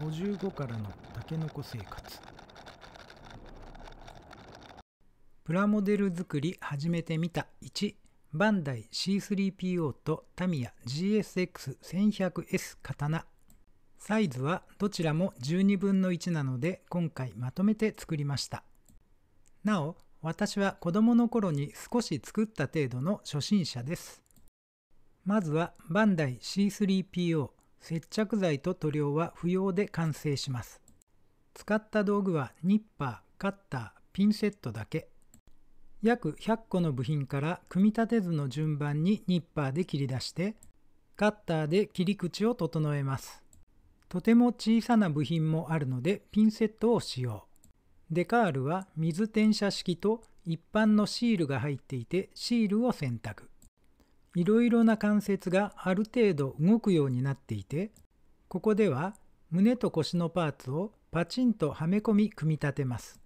55からのたけのこ生活プラモデル作り始めてみた1バンダイ C3PO とタミヤ GSX1100S 刀サイズはどちらも12分の1なので今回まとめて作りましたなお私は子供の頃に少し作った程度の初心者ですまずはバンダイ C3PO 接着剤と塗料は不要で完成します。使った道具はニッパー、カッター、ピンセットだけ。約100個の部品から組み立て図の順番にニッパーで切り出して、カッターで切り口を整えます。とても小さな部品もあるのでピンセットを使用。デカールは水転写式と一般のシールが入っていてシールを選択。いろいろな関節がある程度動くようになっていてここでは胸と腰のパーツをパチンとはめ込み組み立てます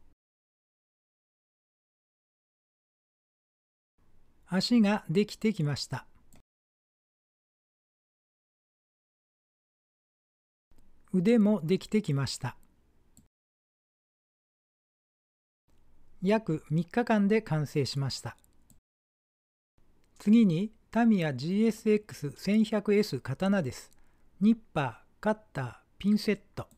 足ができてきました腕もできてきました約3日間で完成しました次にタミヤ GSX1100S 刀です。ニッパー、カッター、ピンセット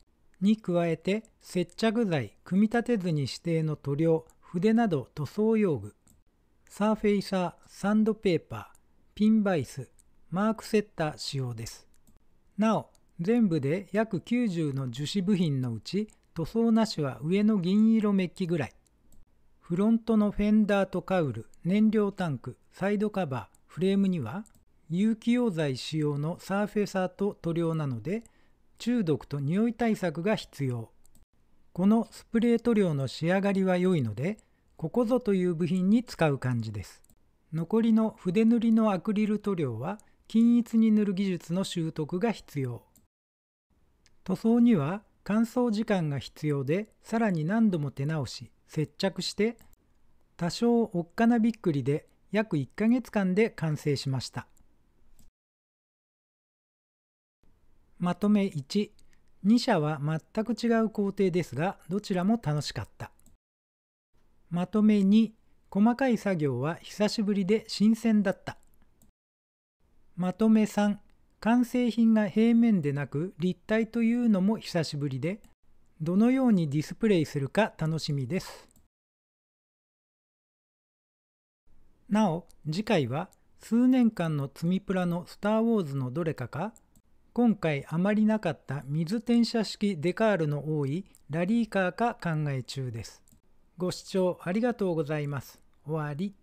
に加えて接着剤、組み立て図に指定の塗料、筆など塗装用具、サーフェイサー、サンドペーパー、ピンバイス、マークセッター使用です。なお、全部で約90の樹脂部品のうち塗装なしは上の銀色メッキぐらい。フロントのフェンダーとカウル、燃料タンク、サイドカバー、フレームには有機溶剤使用のサーフェサーと塗料なので中毒と匂い対策が必要このスプレー塗料の仕上がりは良いのでここぞという部品に使う感じです残りの筆塗りのアクリル塗料は均一に塗る技術の習得が必要塗装には乾燥時間が必要でさらに何度も手直し接着して多少おっかなびっくりで約1ヶ月間で完成しました。まとめ1、2社は全く違う工程ですが、どちらも楽しかった。まとめ2、細かい作業は久しぶりで新鮮だった。まとめ3、完成品が平面でなく立体というのも久しぶりで、どのようにディスプレイするか楽しみです。なお次回は数年間の積みプラの「スター・ウォーズ」のどれかか今回あまりなかった水転写式デカールの多いラリーカーか考え中です。ご視聴ありがとうございます。終わり。